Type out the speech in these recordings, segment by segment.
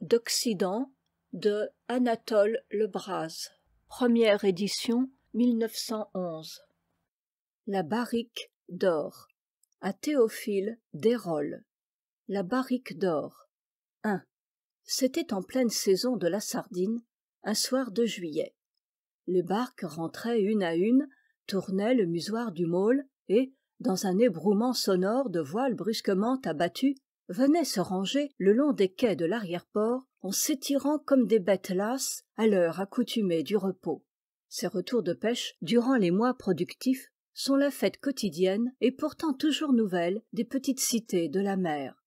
d'occident de anatole le braz première édition 1911 la barrique d'or à théophile Desrolles. la barrique d'or i c'était en pleine saison de la sardine un soir de juillet les barques rentraient une à une tournaient le musoir du môle et dans un ébrouement sonore de voiles brusquement abattues venaient se ranger le long des quais de l'arrière-port en s'étirant comme des bêtes lasses à l'heure accoutumée du repos ces retours de pêche durant les mois productifs sont la fête quotidienne et pourtant toujours nouvelle des petites cités de la mer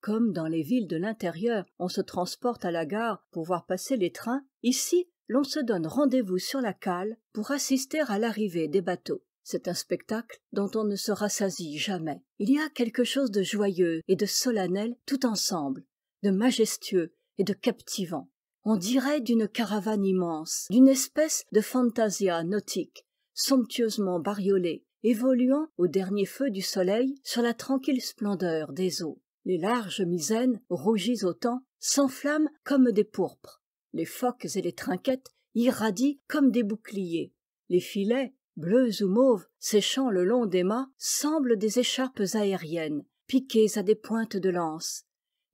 comme dans les villes de l'intérieur on se transporte à la gare pour voir passer les trains ici l'on se donne rendez-vous sur la cale pour assister à l'arrivée des bateaux c'est un spectacle dont on ne se rassasie jamais il y a quelque chose de joyeux et de solennel tout ensemble de majestueux et de captivant on dirait d'une caravane immense d'une espèce de fantasia nautique somptueusement bariolée évoluant au dernier feu du soleil sur la tranquille splendeur des eaux les larges misaines rougies au temps s'enflamment comme des pourpres les phoques et les trinquettes irradient comme des boucliers les filets Bleues ou mauves séchant le long des mâts semblent des écharpes aériennes piquées à des pointes de lance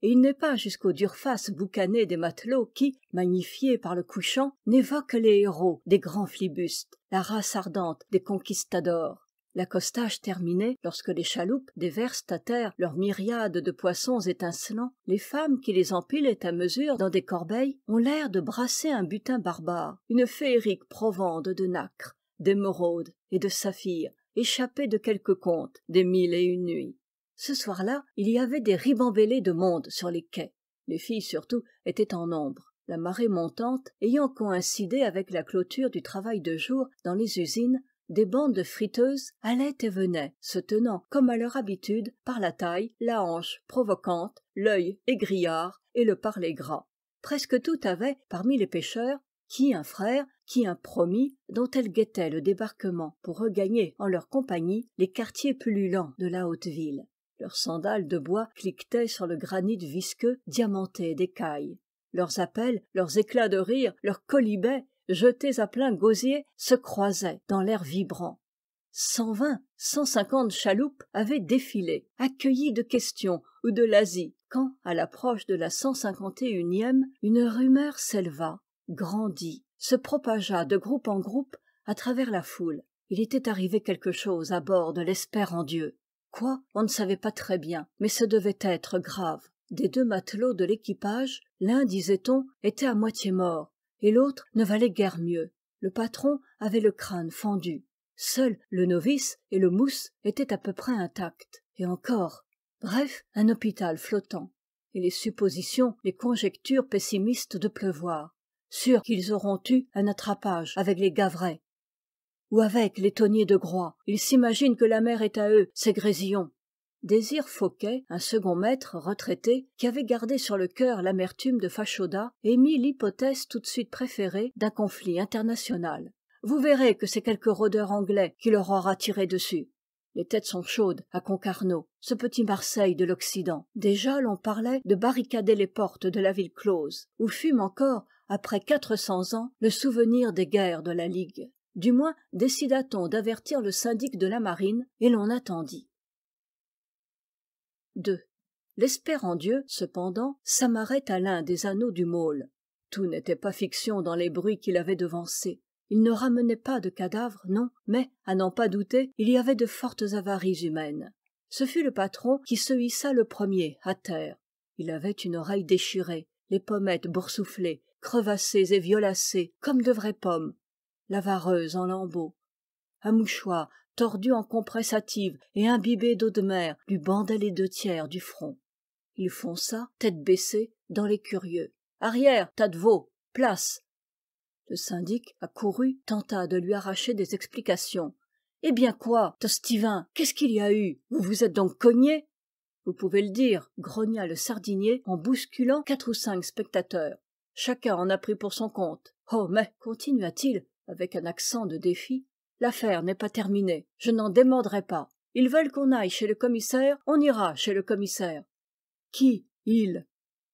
et il n'est pas jusqu'aux dures faces boucanées des matelots qui magnifiés par le couchant n'évoquent les héros des grands flibustes la race ardente des conquistadors l'accostage terminé lorsque les chaloupes déversent à terre leurs myriades de poissons étincelants les femmes qui les empilaient à mesure dans des corbeilles ont l'air de brasser un butin barbare une féerique provende de nacre d'émeraudes et de saphirs échappés de quelque conte des mille et une nuits ce soir-là il y avait des ribambellés de monde sur les quais les filles surtout étaient en nombre la marée montante ayant coïncidé avec la clôture du travail de jour dans les usines des bandes de friteuses allaient et venaient se tenant comme à leur habitude par la taille la hanche provocante l'œil égrillard et le parler gras presque toutes avaient parmi les pêcheurs qui un frère qui un promis dont elles guettaient le débarquement pour regagner en leur compagnie les quartiers pullulants de la haute ville leurs sandales de bois cliquetaient sur le granit visqueux diamanté d'écailles leurs appels leurs éclats de rire leurs colibets jetés à plein gosier se croisaient dans l'air vibrant cent vingt cent cinquante chaloupes avaient défilé accueillies de questions ou de l'Asie, quand à l'approche de la cent cinquante et unième une rumeur s'éleva grandit se propagea de groupe en groupe à travers la foule il était arrivé quelque chose à bord de l'espère en dieu quoi on ne savait pas très bien mais ce devait être grave des deux matelots de l'équipage l'un disait-on était à moitié mort et l'autre ne valait guère mieux le patron avait le crâne fendu Seul le novice et le mousse étaient à peu près intacts et encore bref un hôpital flottant et les suppositions les conjectures pessimistes de pleuvoir sûr qu'ils auront eu un attrapage avec les gavrais ou avec les tonniers de groix ils s'imaginent que la mer est à eux ces grésillons. désir Fouquet, un second maître retraité qui avait gardé sur le cœur l'amertume de Fachoda, émit l'hypothèse tout de suite préférée d'un conflit international vous verrez que c'est quelque rôdeur anglais qui leur aura tiré dessus les têtes sont chaudes à concarneau ce petit marseille de l'occident déjà l'on parlait de barricader les portes de la ville close où fument encore après quatre cents ans le souvenir des guerres de la ligue du moins décida t on d'avertir le syndic de la marine et l'on attendit ii lespérant dieu cependant s'amarrait à l'un des anneaux du môle tout n'était pas fiction dans les bruits qu'il avait devancés il ne ramenait pas de cadavres non mais à n'en pas douter il y avait de fortes avaries humaines ce fut le patron qui se hissa le premier à terre il avait une oreille déchirée les pommettes boursouflées crevassées et violacées comme de vraies pommes la vareuse en lambeaux un mouchoir tordu en compressative et imbibé d'eau de mer lui bandait les deux tiers du front il fonça tête baissée dans les curieux arrière tas de veaux place le syndic accouru, tenta de lui arracher des explications eh bien quoi tostivin qu'est-ce qu'il y a eu vous vous êtes donc cogné ?»« vous pouvez le dire grogna le sardinier en bousculant quatre ou cinq spectateurs chacun en a pris pour son compte oh mais continua-t-il avec un accent de défi l'affaire n'est pas terminée je n'en démordrai pas ils veulent qu'on aille chez le commissaire on ira chez le commissaire qui Il. »«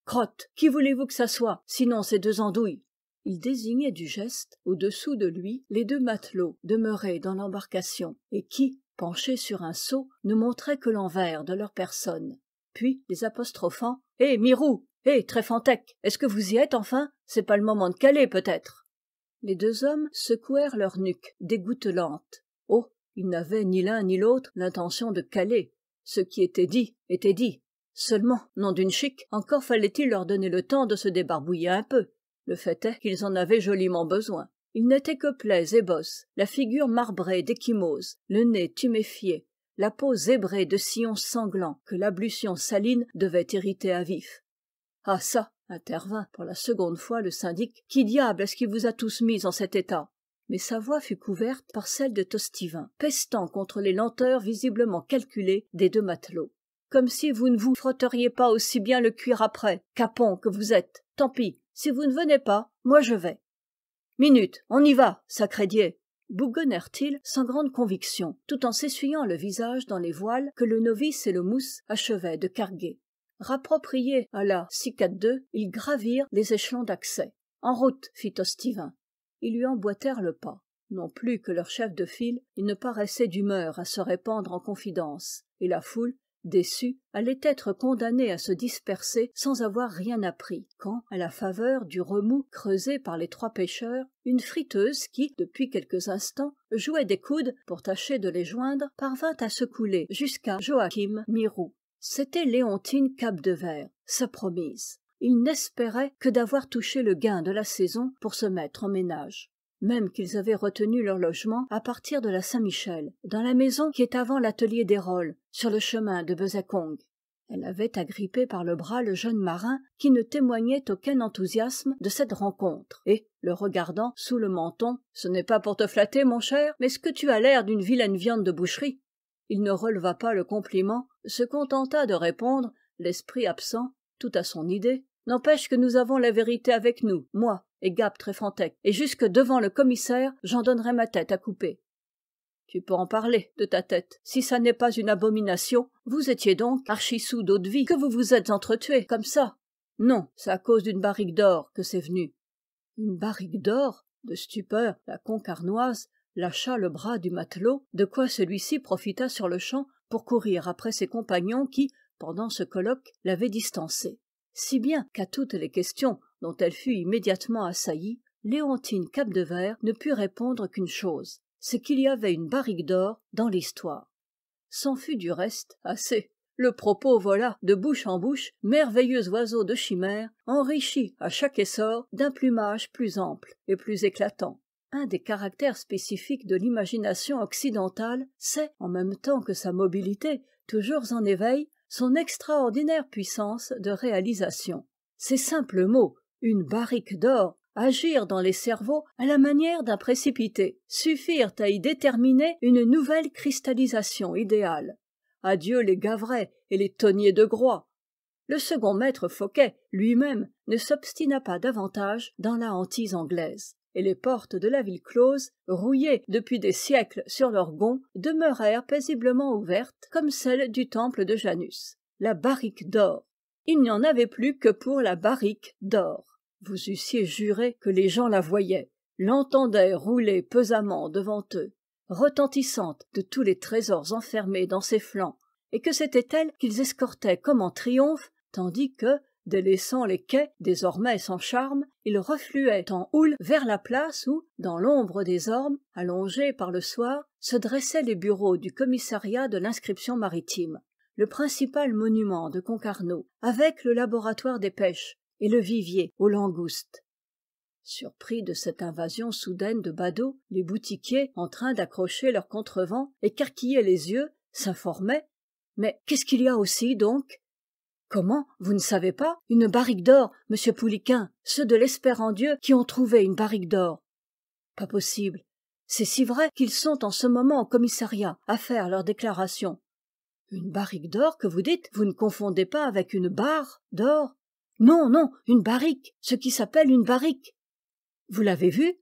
crotte qui voulez-vous que ça soit sinon ces deux andouilles il désignait du geste au-dessous de lui les deux matelots demeurés dans l'embarcation et qui penchés sur un seau ne montraient que l'envers de leur personne puis les apostrophant hé eh, mirou hé tréfantec est-ce que vous y êtes enfin c'est pas le moment de caler peut-être les deux hommes secouèrent leur nuque dégouttelante oh ils n'avaient ni l'un ni l'autre l'intention de caler ce qui était dit était dit seulement nom d'une chic encore fallait-il leur donner le temps de se débarbouiller un peu le fait est qu'ils en avaient joliment besoin ils n'étaient que plaies et bosses la figure marbrée d'échymose le nez tuméfié la peau zébrée de sillons sanglants que l'ablution saline devait irriter à vif ah çà intervint pour la seconde fois le syndic qui diable est-ce qui vous a tous mis en cet état mais sa voix fut couverte par celle de tostivin pestant contre les lenteurs visiblement calculées des deux matelots comme si vous ne vous frotteriez pas aussi bien le cuir après capon que vous êtes tant pis si vous ne venez pas moi je vais minute on y va sacrédier, bougonnèrent ils sans grande conviction tout en s'essuyant le visage dans les voiles que le novice et le mousse achevaient de carguer rappropriés à la ils gravirent les échelons d'accès en route fit ostivin ils lui emboîtèrent le pas non plus que leur chef de file ils ne paraissaient d'humeur à se répandre en confidence. et la foule déçue allait être condamnée à se disperser sans avoir rien appris quand à la faveur du remous creusé par les trois pêcheurs une friteuse qui depuis quelques instants jouait des coudes pour tâcher de les joindre parvint à se couler jusqu'à joachim Mirou c'était léontine Cap-de-Vert, sa promise ils n'espéraient que d'avoir touché le gain de la saison pour se mettre en ménage même qu'ils avaient retenu leur logement à partir de la saint-michel dans la maison qui est avant l'atelier Rolls, sur le chemin de Besacong. elle avait agrippé par le bras le jeune marin qui ne témoignait aucun enthousiasme de cette rencontre et le regardant sous le menton ce n'est pas pour te flatter mon cher mais ce que tu as l'air d'une vilaine viande de boucherie il ne releva pas le compliment se contenta de répondre l'esprit absent tout à son idée n'empêche que nous avons la vérité avec nous moi et gap tréfantec et jusque devant le commissaire j'en donnerai ma tête à couper tu peux en parler de ta tête si ça n'est pas une abomination vous étiez donc archissou d'eau-de-vie que vous vous êtes entretué comme ça non c'est à cause d'une barrique d'or que c'est venu une barrique d'or de stupeur la concarnoise lâcha le bras du matelot de quoi celui-ci profita sur-le-champ pour courir après ses compagnons qui pendant ce colloque l'avaient distancé si bien qu'à toutes les questions dont elle fut immédiatement assaillie léontine Capdevert ne put répondre qu'une chose c'est qu'il y avait une barrique d'or dans l'histoire S'en fut du reste assez le propos vola de bouche en bouche merveilleux oiseau de chimère enrichi à chaque essor d'un plumage plus ample et plus éclatant un des caractères spécifiques de l'imagination occidentale c'est en même temps que sa mobilité toujours en éveil son extraordinaire puissance de réalisation ces simples mots une barrique d'or agirent dans les cerveaux à la manière d'un précipité suffirent à y déterminer une nouvelle cristallisation idéale adieu les gavrets et les tonniers de groix le second maître Fouquet, lui-même ne s'obstina pas davantage dans la hantise anglaise et les portes de la ville close rouillées depuis des siècles sur leurs gonds demeurèrent paisiblement ouvertes comme celles du temple de janus la barrique d'or il n'y en avait plus que pour la barrique d'or vous eussiez juré que les gens la voyaient l'entendaient rouler pesamment devant eux retentissante de tous les trésors enfermés dans ses flancs et que c'était elle qu'ils escortaient comme en triomphe tandis que délaissant les quais désormais sans charme il refluait en houle vers la place où dans l'ombre des ormes allongés par le soir se dressaient les bureaux du commissariat de l'inscription maritime le principal monument de concarneau avec le laboratoire des pêches et le vivier aux langoustes surpris de cette invasion soudaine de badauds les boutiquiers en train d'accrocher leurs contrevents écarquillaient les yeux s'informaient mais qu'est-ce qu'il y a aussi donc comment vous ne savez pas une barrique d'or monsieur Pouliquin, ceux de lespérant dieu qui ont trouvé une barrique d'or pas possible c'est si vrai qu'ils sont en ce moment au commissariat à faire leur déclaration une barrique d'or que vous dites vous ne confondez pas avec une barre d'or non non une barrique ce qui s'appelle une barrique vous l'avez vue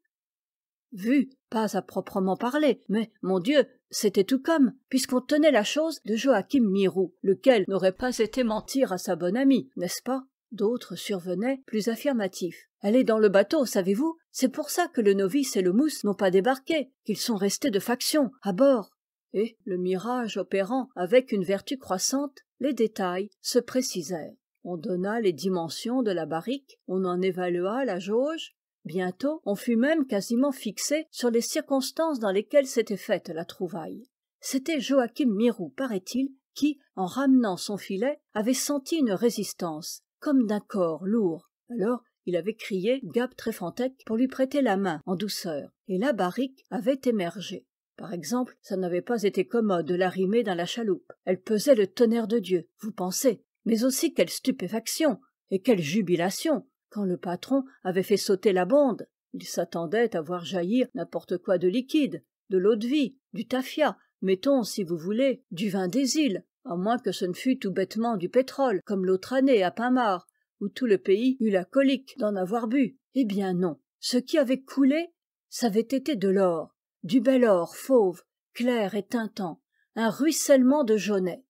vue pas à proprement parler mais mon dieu c'était tout comme puisqu'on tenait la chose de joachim Mirou, lequel n'aurait pas été mentir à sa bonne amie n'est-ce pas d'autres survenaient plus affirmatifs elle est dans le bateau savez-vous c'est pour ça que le novice et le mousse n'ont pas débarqué qu'ils sont restés de faction à bord et le mirage opérant avec une vertu croissante les détails se précisèrent on donna les dimensions de la barrique on en évalua la jauge bientôt on fut même quasiment fixé sur les circonstances dans lesquelles s'était faite la trouvaille c'était joachim Mirou, paraît-il qui en ramenant son filet avait senti une résistance comme d'un corps lourd alors il avait crié gap tréfantec pour lui prêter la main en douceur et la barrique avait émergé par exemple ça n'avait pas été commode de l'arrimer dans la chaloupe elle pesait le tonnerre de dieu vous pensez mais aussi quelle stupéfaction et quelle jubilation quand le patron avait fait sauter la bande, il s'attendait à voir jaillir n'importe quoi de liquide de l'eau-de-vie du tafia mettons si vous voulez du vin des îles à moins que ce ne fût tout bêtement du pétrole comme l'autre année à Pimard, où tout le pays eut la colique d'en avoir bu eh bien non ce qui avait coulé ça avait été de l'or du bel or fauve clair et tintant un ruissellement de jaunet,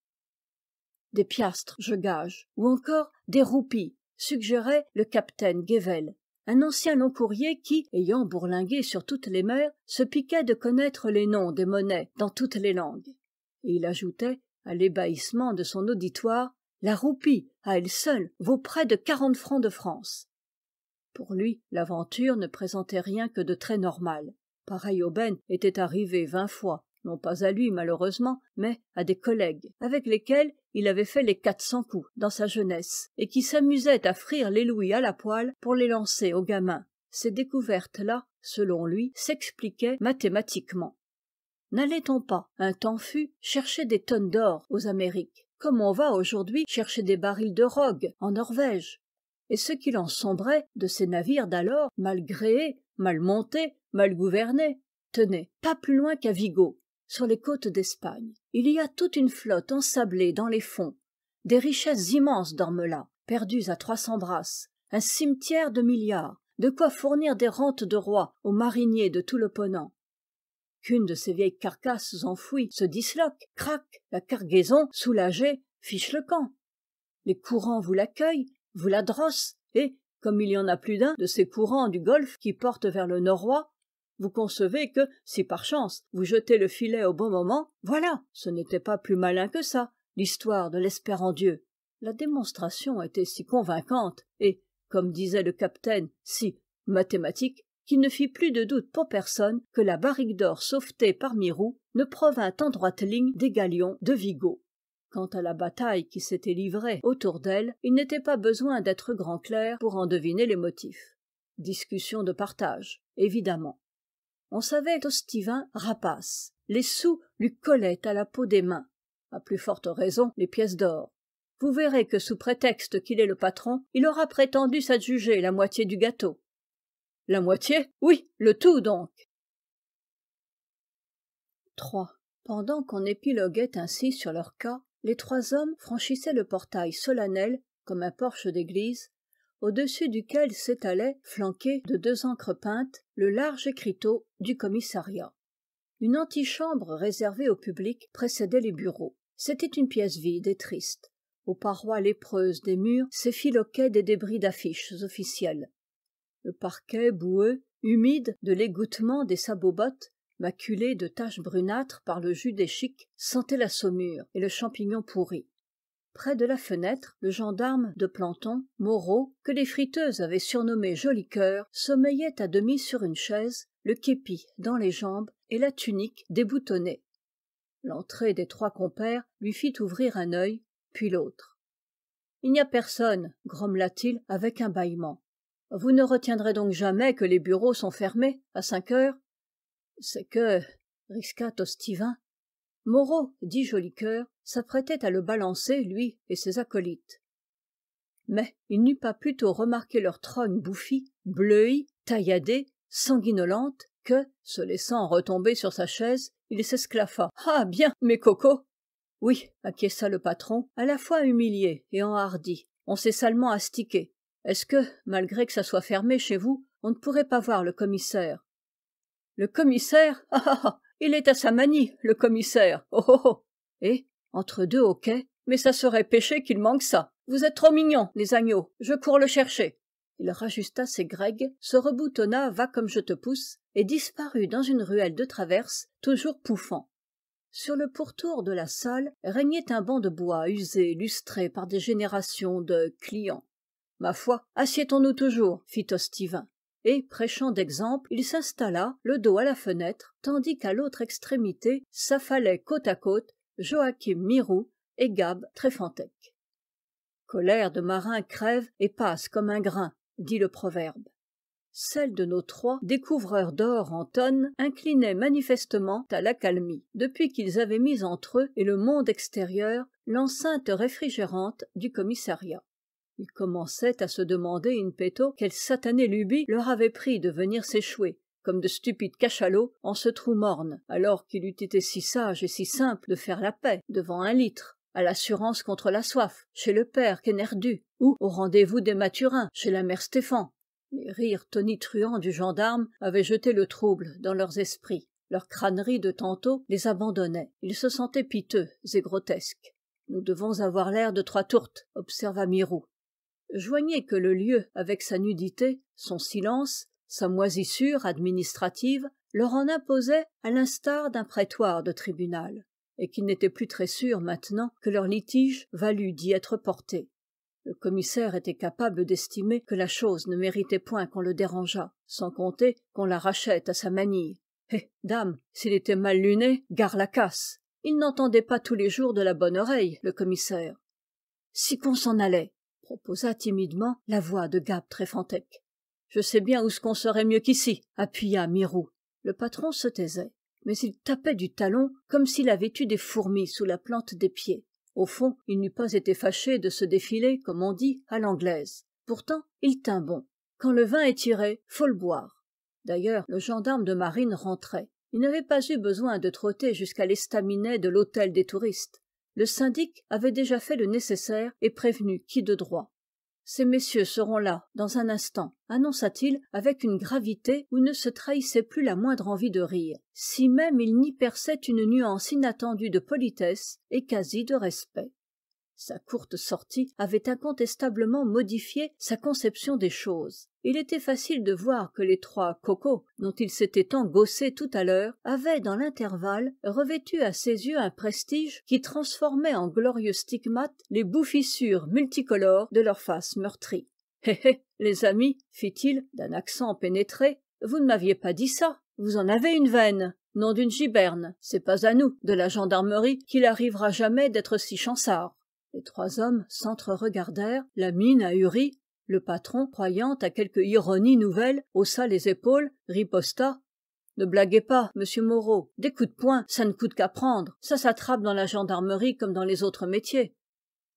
des piastres je gage ou encore des roupies suggérait le capitaine guével un ancien long-courrier qui ayant bourlingué sur toutes les mers se piquait de connaître les noms des monnaies dans toutes les langues et il ajoutait à l'ébahissement de son auditoire la roupie à elle seule vaut près de quarante francs de france pour lui l'aventure ne présentait rien que de très normal Pareil aubaine était arrivé vingt fois non pas à lui malheureusement mais à des collègues avec lesquels il avait fait les quatre cents coups dans sa jeunesse et qui s'amusait à frire les louis à la poêle pour les lancer aux gamins ces découvertes là selon lui s'expliquaient mathématiquement nallait on pas un temps fut chercher des tonnes d'or aux amériques comme on va aujourd'hui chercher des barils de rogue en norvège et ce qu'il en sombrait de ces navires d'alors mal gréés mal montés mal gouvernés tenez pas plus loin qu'à vigo sur les côtes d'espagne il y a toute une flotte ensablée dans les fonds des richesses immenses dorment là, perdues à trois cents brasses un cimetière de milliards de quoi fournir des rentes de rois aux mariniers de tout le ponant qu'une de ces vieilles carcasses enfouies se disloque craque la cargaison soulagée fiche le camp les courants vous l'accueillent vous la drossent et comme il y en a plus d'un de ces courants du golfe qui portent vers le noroît vous concevez que si par chance vous jetez le filet au bon moment voilà ce n'était pas plus malin que ça l'histoire de l'espérant Dieu. la démonstration était si convaincante et comme disait le capitaine si mathématique qu'il ne fit plus de doute pour personne que la barrique d'or sauvetée par Mirou ne provint en droite ligne des galions de Vigo. Quant à la bataille qui s'était livrée autour d'elle, il n'était pas besoin d'être grand clerc pour en deviner les motifs. Discussion de partage, évidemment on savait Steven rapace les sous lui collaient à la peau des mains à plus forte raison les pièces d'or vous verrez que sous prétexte qu'il est le patron il aura prétendu s'adjuger la moitié du gâteau la moitié oui le tout donc iii pendant qu'on épiloguait ainsi sur leur cas les trois hommes franchissaient le portail solennel comme un porche d'église au-dessus duquel s'étalait flanqué de deux encres peintes le large écriteau du commissariat une antichambre réservée au public précédait les bureaux c'était une pièce vide et triste aux parois lépreuses des murs s'effiloquaient des débris d'affiches officielles le parquet boueux humide de l'égouttement des sabots bottes maculé de taches brunâtres par le jus des chics sentait la saumure et le champignon pourri près de la fenêtre le gendarme de planton moreau que les friteuses avaient surnommé joli cœur sommeillait à demi sur une chaise le képi dans les jambes et la tunique déboutonnée l'entrée des trois compères lui fit ouvrir un œil puis l'autre il n'y a personne grommela-t-il avec un bâillement vous ne retiendrez donc jamais que les bureaux sont fermés à cinq heures c'est que risqua moreau dit joli s'apprêtait à le balancer lui et ses acolytes mais il n'eut pas plutôt remarqué leur trône bouffie bleuie tailladée sanguinolente que se laissant retomber sur sa chaise il s'esclaffa ah bien mes cocos oui acquiesça le patron à la fois humilié et enhardi on s'est salement astiqué est-ce que malgré que ça soit fermé chez vous on ne pourrait pas voir le commissaire le commissaire ah, ah, ah il est à sa manie le commissaire oh oh oh et entre deux hoquets mais ça serait péché qu'il manque ça vous êtes trop mignons les agneaux je cours le chercher il rajusta ses grègues se reboutonna va comme je te pousse et disparut dans une ruelle de traverse toujours pouffant sur le pourtour de la salle régnait un banc de bois usé lustré par des générations de clients ma foi assiétons nous toujours fit et prêchant d'exemple il s'installa le dos à la fenêtre tandis qu'à l'autre extrémité s'affalaient côte à côte joachim Mirou et Gab tréfantec colère de marin crève et passe comme un grain dit le proverbe celle de nos trois découvreurs d'or en tonnes inclinait manifestement à l'accalmie depuis qu'ils avaient mis entre eux et le monde extérieur l'enceinte réfrigérante du commissariat ils commençaient à se demander in petto quelle satanée lubie leur avait pris de venir s'échouer comme de stupides cachalots en ce trou morne alors qu'il eût été si sage et si simple de faire la paix devant un litre à l'assurance contre la soif chez le père quénerdu ou au rendez-vous des mathurins chez la mère stéphan les rires tonitruants du gendarme avaient jeté le trouble dans leurs esprits leur crânerie de tantôt les abandonnait ils se sentaient piteux et grotesques nous devons avoir l'air de trois tourtes observa mirou Joignait que le lieu avec sa nudité son silence sa moisissure administrative leur en imposait à l'instar d'un prétoire de tribunal et qu'il n'était plus très sûr maintenant que leur litige valût d'y être porté le commissaire était capable d'estimer que la chose ne méritait point qu'on le dérangeât sans compter qu'on l'arrachait à sa manille eh dame s'il était mal luné gare la casse il n'entendait pas tous les jours de la bonne oreille le commissaire si qu'on s'en allait proposa timidement la voix de gap tréfantec je sais bien où ce qu'on serait mieux qu'ici appuya mirou le patron se taisait mais il tapait du talon comme s'il avait eu des fourmis sous la plante des pieds au fond il n'eût pas été fâché de se défiler comme on dit à l'anglaise pourtant il tint bon quand le vin est tiré faut le boire d'ailleurs le gendarme de marine rentrait il n'avait pas eu besoin de trotter jusqu'à l'estaminet de l'hôtel des touristes le syndic avait déjà fait le nécessaire et prévenu qui de droit ces messieurs seront là dans un instant annonça-t-il avec une gravité où ne se trahissait plus la moindre envie de rire si même il n'y perçait une nuance inattendue de politesse et quasi de respect sa courte sortie avait incontestablement modifié sa conception des choses il était facile de voir que les trois cocos dont il s'était tant tout à l'heure avaient dans l'intervalle revêtu à ses yeux un prestige qui transformait en glorieux stigmates les bouffissures multicolores de leurs faces meurtries. hé hé les amis fit-il d'un accent pénétré vous ne m'aviez pas dit ça vous en avez une veine non d'une giberne c'est pas à nous de la gendarmerie qu'il arrivera jamais d'être si chansard. » les trois hommes sentre regardèrent la mine ahurie le patron croyant à quelque ironie nouvelle haussa les épaules riposta ne blaguez pas monsieur moreau des coups de poing ça ne coûte qu'à prendre ça s'attrape dans la gendarmerie comme dans les autres métiers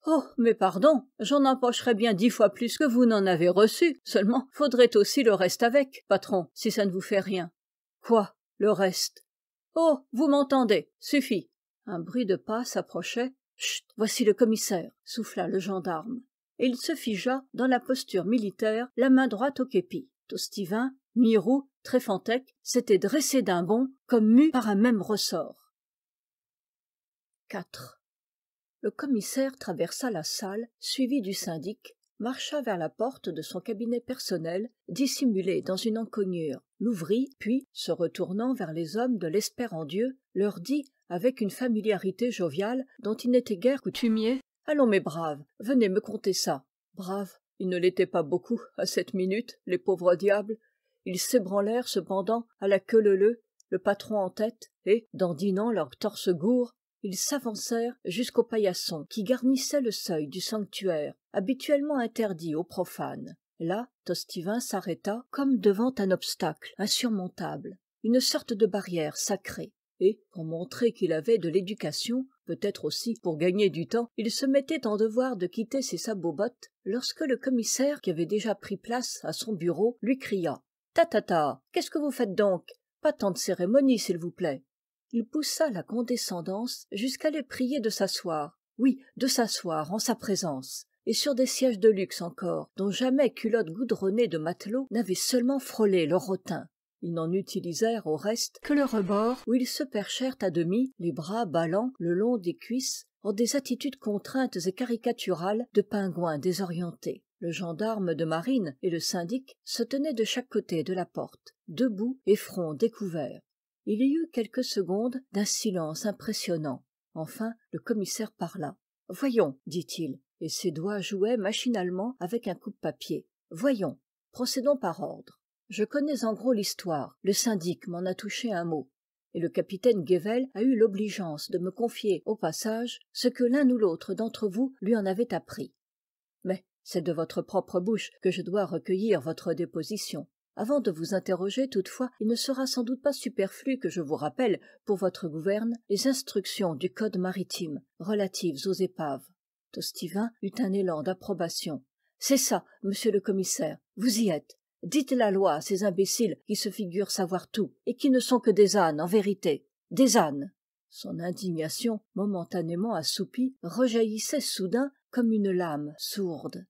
oh mais pardon j'en empocherai bien dix fois plus que vous n'en avez reçu seulement faudrait aussi le reste avec patron si ça ne vous fait rien quoi le reste oh vous m'entendez suffit un bruit de pas s'approchait voici le commissaire souffla le gendarme et il se figea dans la posture militaire la main droite au képi tostivin mirou tréfantec s'étaient dressés d'un bond comme mus par un même ressort le commissaire traversa la salle suivi du syndic marcha vers la porte de son cabinet personnel dissimulé dans une encoignure l'ouvrit puis se retournant vers les hommes de en dieu leur dit avec une familiarité joviale dont il n'était guère coutumier allons mes braves venez me conter ça braves ils ne l'étaient pas beaucoup à cette minute les pauvres diables ils s'ébranlèrent cependant à la queue leu le patron en tête et dandinant leurs torse gourds ils s'avancèrent jusqu'au paillasson qui garnissait le seuil du sanctuaire habituellement interdit aux profanes là tostivin s'arrêta comme devant un obstacle insurmontable une sorte de barrière sacrée et pour montrer qu'il avait de l'éducation peut-être aussi pour gagner du temps il se mettait en devoir de quitter ses sabots bottes lorsque le commissaire qui avait déjà pris place à son bureau lui cria ta ta ta qu'est-ce que vous faites donc pas tant de cérémonie s'il vous plaît il poussa la condescendance jusqu'à les prier de s'asseoir oui de s'asseoir en sa présence et sur des sièges de luxe encore dont jamais culotte goudronnée de matelot n'avait seulement frôlé le rotin ils n'en utilisèrent au reste que le rebord où ils se perchèrent à demi les bras ballants le long des cuisses en des attitudes contraintes et caricaturales de pingouins désorientés le gendarme de marine et le syndic se tenaient de chaque côté de la porte debout et front découvert il y eut quelques secondes d'un silence impressionnant enfin le commissaire parla voyons dit-il et ses doigts jouaient machinalement avec un coupe-papier voyons procédons par ordre je connais en gros l'histoire le syndic m'en a touché un mot et le capitaine guével a eu l'obligeance de me confier au passage ce que l'un ou l'autre d'entre vous lui en avait appris mais c'est de votre propre bouche que je dois recueillir votre déposition avant de vous interroger toutefois il ne sera sans doute pas superflu que je vous rappelle pour votre gouverne les instructions du code maritime relatives aux épaves tostivin eut un élan d'approbation c'est ça monsieur le commissaire vous y êtes dites la loi ces imbéciles qui se figurent savoir tout et qui ne sont que des ânes en vérité des ânes son indignation momentanément assoupie rejaillissait soudain comme une lame sourde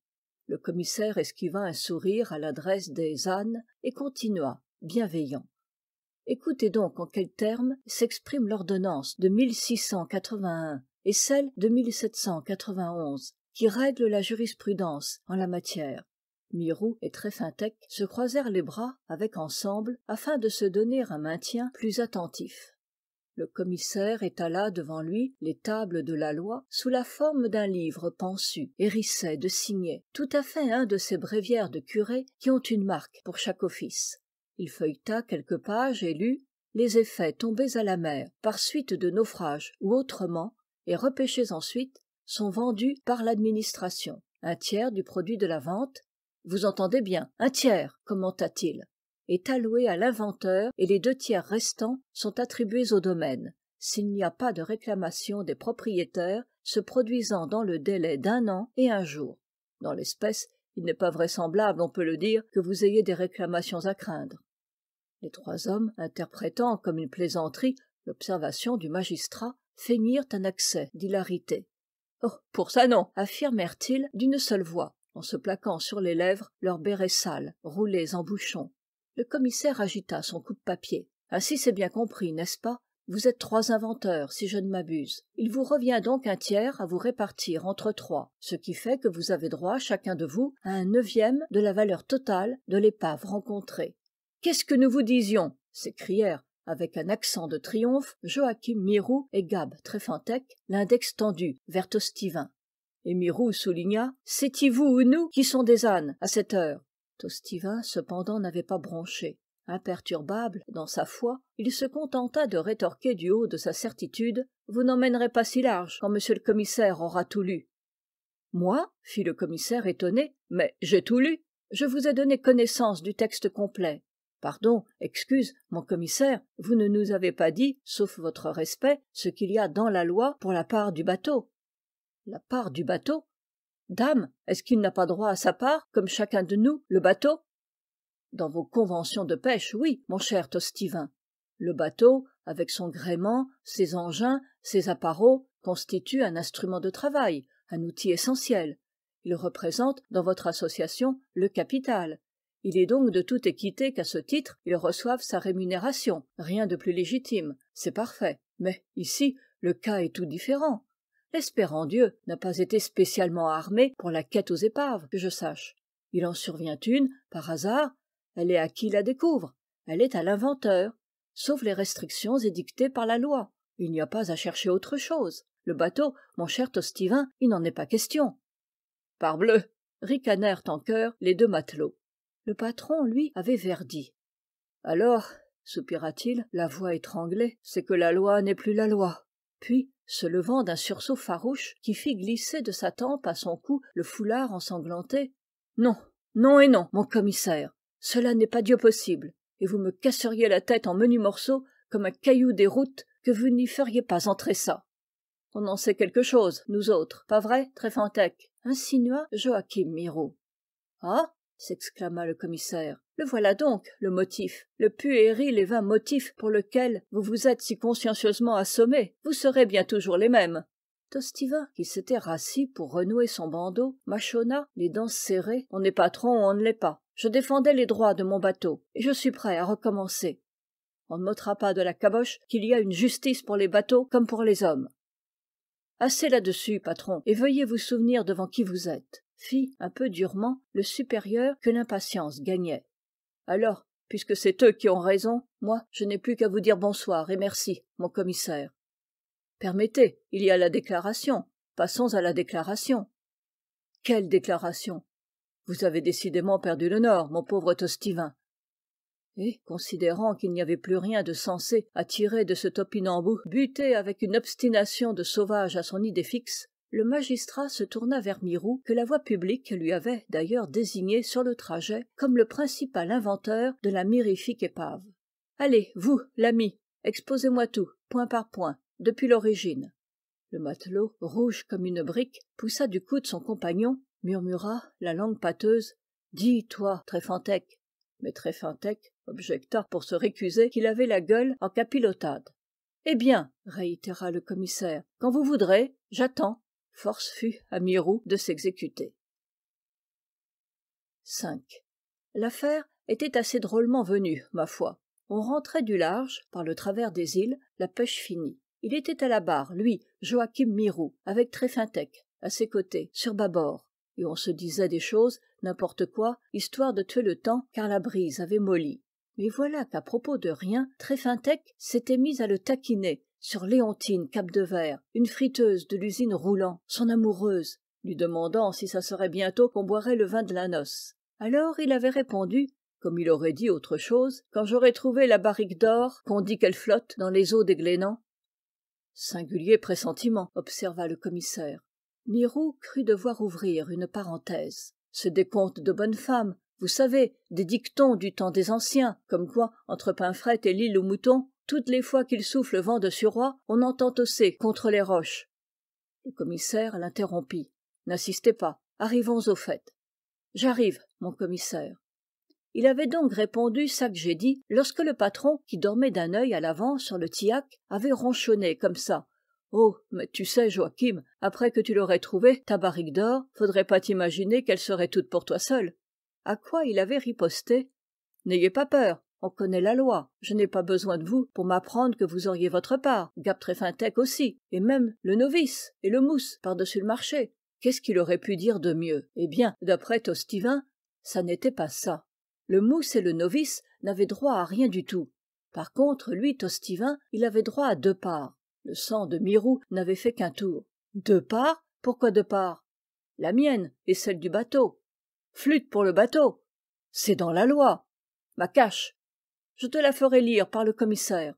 le commissaire esquiva un sourire à l'adresse des ânes et continua bienveillant écoutez donc en quels termes s'exprime l'ordonnance de et celle de qui règle la jurisprudence en la matière mirou et Tréfintec se croisèrent les bras avec ensemble afin de se donner un maintien plus attentif le commissaire étala devant lui les tables de la loi sous la forme d'un livre pensu hérissé de signets tout à fait un de ces bréviaires de curé qui ont une marque pour chaque office il feuilleta quelques pages et lut les effets tombés à la mer par suite de naufrages ou autrement et repêchés ensuite sont vendus par l'administration un tiers du produit de la vente vous entendez bien un tiers commenta-t-il est alloué à l'inventeur et les deux tiers restants sont attribués au domaine s'il n'y a pas de réclamation des propriétaires se produisant dans le délai d'un an et un jour dans l'espèce il n'est pas vraisemblable on peut le dire que vous ayez des réclamations à craindre les trois hommes interprétant comme une plaisanterie l'observation du magistrat feignirent un accès d'hilarité oh pour ça non affirmèrent ils d'une seule voix en se plaquant sur les lèvres leurs bérets sales roulés en bouchon le commissaire agita son coup de papier ainsi c'est bien compris n'est-ce pas vous êtes trois inventeurs si je ne m'abuse il vous revient donc un tiers à vous répartir entre trois ce qui fait que vous avez droit chacun de vous à un neuvième de la valeur totale de l'épave rencontrée qu'est-ce que nous vous disions s'écrièrent avec un accent de triomphe joachim Mirou et gab tréfantec l'index tendu vers et mirou souligna c'est-y vous ou nous qui sont des ânes à cette heure tostivin cependant n'avait pas bronché imperturbable dans sa foi il se contenta de rétorquer du haut de sa certitude vous n'emmènerez pas si large quand monsieur le commissaire aura tout lu moi fit le commissaire étonné mais j'ai tout lu je vous ai donné connaissance du texte complet pardon excuse mon commissaire vous ne nous avez pas dit sauf votre respect ce qu'il y a dans la loi pour la part du bateau la part du bateau dame est-ce qu'il n'a pas droit à sa part comme chacun de nous le bateau dans vos conventions de pêche oui mon cher tostivin le bateau avec son gréement ses engins ses appareaux, constitue un instrument de travail un outil essentiel il représente dans votre association le capital il est donc de toute équité qu'à ce titre il reçoive sa rémunération rien de plus légitime c'est parfait mais ici le cas est tout différent Espérant dieu n'a pas été spécialement armé pour la quête aux épaves que je sache il en survient une par hasard elle est à qui la découvre elle est à l'inventeur sauf les restrictions édictées par la loi il n'y a pas à chercher autre chose le bateau mon cher tostivin il n'en est pas question parbleu ricanèrent en chœur les deux matelots le patron lui avait verdi alors soupira-t-il la voix étranglée c'est que la loi n'est plus la loi puis se levant d'un sursaut farouche qui fit glisser de sa tempe à son cou le foulard ensanglanté non non et non mon commissaire cela n'est pas dieu possible et vous me casseriez la tête en menus morceaux comme un caillou des routes que vous n'y feriez pas entrer ça on en sait quelque chose nous autres pas vrai tréfantec insinua joachim Miro. « ah s'exclama le commissaire le voilà donc le motif le puéril et vain motif pour lequel vous vous êtes si consciencieusement assommé vous serez bien toujours les mêmes tostiva qui s'était rassis pour renouer son bandeau mâchonna les dents serrées on est patron on ne l'est pas je défendais les droits de mon bateau et je suis prêt à recommencer on ne m'ôtera pas de la caboche qu'il y a une justice pour les bateaux comme pour les hommes assez là-dessus patron et veuillez vous souvenir devant qui vous êtes fit un peu durement le supérieur que l'impatience gagnait alors puisque c'est eux qui ont raison moi je n'ai plus qu'à vous dire bonsoir et merci mon commissaire permettez il y a la déclaration passons à la déclaration quelle déclaration vous avez décidément perdu le nord mon pauvre tostivin et considérant qu'il n'y avait plus rien de sensé à tirer de ce topinambou buté avec une obstination de sauvage à son idée fixe le magistrat se tourna vers mirou que la voie publique lui avait d'ailleurs désigné sur le trajet comme le principal inventeur de la mirifique épave allez vous l'ami exposez moi tout point par point depuis l'origine le matelot rouge comme une brique poussa du coude son compagnon murmura la langue pâteuse dis toi tréfantec mais tréfantec objecta pour se récuser qu'il avait la gueule en capilotade eh bien réitéra le commissaire quand vous voudrez j'attends force fut à mirou de s'exécuter l'affaire était assez drôlement venue ma foi on rentrait du large par le travers des îles la pêche finie il était à la barre lui joachim mirou avec tréfintec à ses côtés sur bâbord et on se disait des choses n'importe quoi histoire de tuer le temps car la brise avait molli mais voilà qu'à propos de rien tréfintec s'était mis à le taquiner sur léontine capdevert une friteuse de l'usine roulant son amoureuse lui demandant si ça serait bientôt qu'on boirait le vin de la noce alors il avait répondu comme il aurait dit autre chose quand j'aurais trouvé la barrique d'or qu'on dit qu'elle flotte dans les eaux des glénans singulier pressentiment observa le commissaire mirou crut devoir ouvrir une parenthèse Ce décompte de bonne femme, vous savez des dictons du temps des anciens comme quoi entre pinfrette et l'île aux moutons toutes les fois qu'il souffle vent de suroît on entend tosser contre les roches le commissaire l'interrompit n'insistez pas arrivons au fait j'arrive mon commissaire il avait donc répondu ça que j'ai dit lorsque le patron qui dormait d'un œil à l'avant sur le tillac avait ronchonné comme ça oh mais tu sais joachim après que tu l'aurais trouvé ta barrique d'or faudrait pas t'imaginer qu'elle serait toute pour toi seule. » à quoi il avait riposté n'ayez pas peur on connaît la loi je n'ai pas besoin de vous pour m'apprendre que vous auriez votre part gap tréfintec aussi et même le novice et le mousse par-dessus le marché qu'est-ce qu'il aurait pu dire de mieux eh bien d'après tostivin ça n'était pas ça le mousse et le novice n'avaient droit à rien du tout par contre lui tostivin il avait droit à deux parts le sang de mirou n'avait fait qu'un tour deux parts pourquoi deux parts la mienne et celle du bateau flûte pour le bateau c'est dans la loi ma cache je te la ferai lire par le commissaire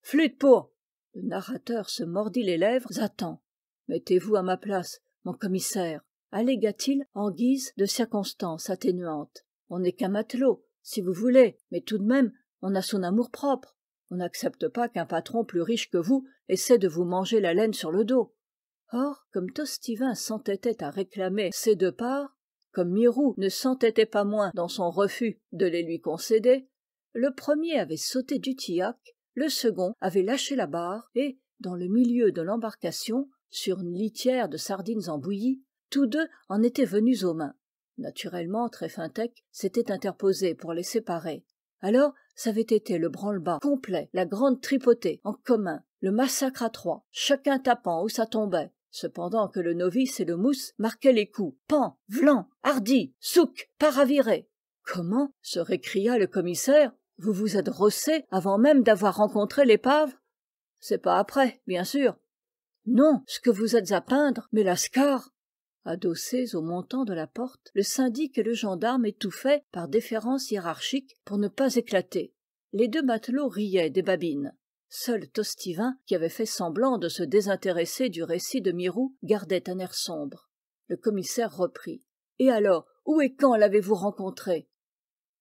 flûte pour le narrateur se mordit les lèvres à temps mettez-vous à ma place mon commissaire allégua t il en guise de circonstance atténuante on n'est qu'un matelot si vous voulez mais tout de même on a son amour-propre on n'accepte pas qu'un patron plus riche que vous essaie de vous manger la laine sur le dos or comme tostivin s'entêtait à réclamer ses deux parts comme mirou ne s'entêtait pas moins dans son refus de les lui concéder le premier avait sauté du tillac le second avait lâché la barre et dans le milieu de l'embarcation sur une litière de sardines en bouillie tous deux en étaient venus aux mains naturellement tréfintec s'était interposé pour les séparer alors ça avait été le branle-bas complet la grande tripotée en commun le massacre à trois chacun tapant où ça tombait cependant que le novice et le mousse marquaient les coups pan vlan hardi souk Paraviré !»« comment se récria le commissaire vous vous êtes rossé avant même d'avoir rencontré l'épave c'est pas après bien sûr non ce que vous êtes à peindre mais lascar adossés au montant de la porte le syndic et le gendarme étouffaient par déférence hiérarchique pour ne pas éclater les deux matelots riaient des babines seul tostivin qui avait fait semblant de se désintéresser du récit de mirou gardait un air sombre le commissaire reprit et alors où et quand l'avez-vous rencontré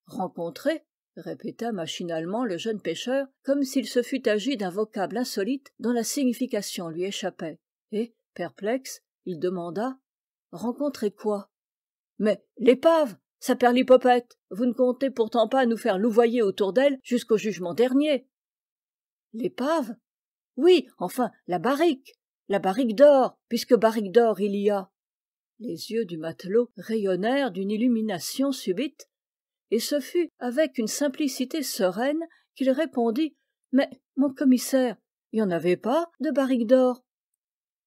rencontré répéta machinalement le jeune pêcheur comme s'il se fût agi d'un vocable insolite dont la signification lui échappait et perplexe il demanda Rencontrez quoi mais l'épave Popette. « vous ne comptez pourtant pas nous faire louvoyer autour d'elle jusqu'au jugement dernier l'épave oui enfin la barrique la barrique d'or puisque barrique d'or il y a les yeux du matelot rayonnèrent d'une illumination subite et ce fut avec une simplicité sereine qu'il répondit mais mon commissaire il n'y en avait pas de barrique d'or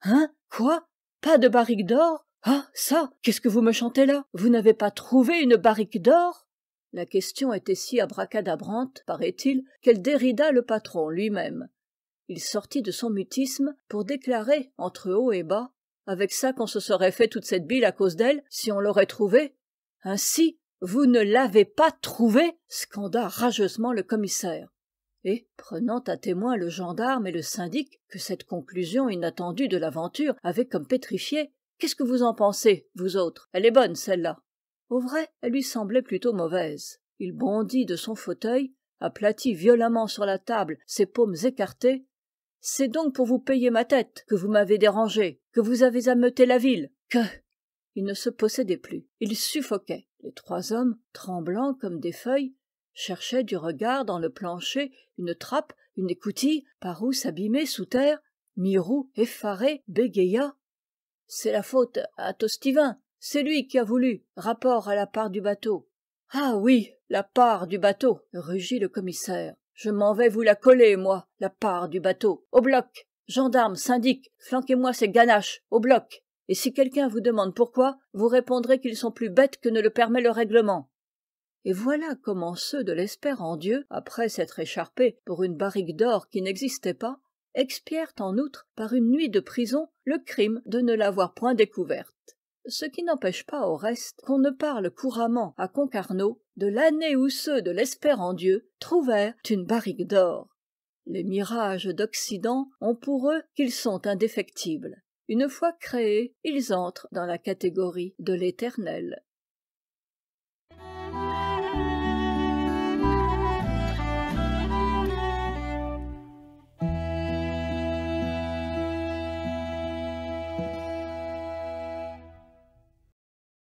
hein quoi pas de barrique d'or ah ça qu'est-ce que vous me chantez là vous n'avez pas trouvé une barrique d'or la question était si abracadabrante paraît-il qu'elle dérida le patron lui-même il sortit de son mutisme pour déclarer entre haut et bas avec ça qu'on se serait fait toute cette bile à cause d'elle si on l'aurait trouvée ainsi vous ne l'avez pas trouvé scanda rageusement le commissaire et prenant à témoin le gendarme et le syndic que cette conclusion inattendue de l'aventure avait comme pétrifié. qu'est-ce que vous en pensez vous autres elle est bonne celle-là au vrai elle lui semblait plutôt mauvaise il bondit de son fauteuil aplatit violemment sur la table ses paumes écartées c'est donc pour vous payer ma tête que vous m'avez dérangé que vous avez ameuté la ville que il ne se possédait plus il suffoquait les trois hommes tremblants comme des feuilles cherchaient du regard dans le plancher une trappe une écoutille par où s'abîmer sous terre mirou effaré bégaya c'est la faute à tostivin c'est lui qui a voulu rapport à la part du bateau ah oui la part du bateau rugit le commissaire je m'en vais vous la coller moi la part du bateau au bloc gendarmes syndic flanquez moi ces ganaches au bloc et si quelqu'un vous demande pourquoi vous répondrez qu'ils sont plus bêtes que ne le permet le règlement et voilà comment ceux de lespère en dieu après s'être écharpés pour une barrique d'or qui n'existait pas expièrent en outre par une nuit de prison le crime de ne l'avoir point découverte ce qui n'empêche pas au reste qu'on ne parle couramment à concarneau de l'année où ceux de lespère en dieu trouvèrent une barrique d'or les mirages d'occident ont pour eux qu'ils sont indéfectibles une fois créés ils entrent dans la catégorie de l'éternel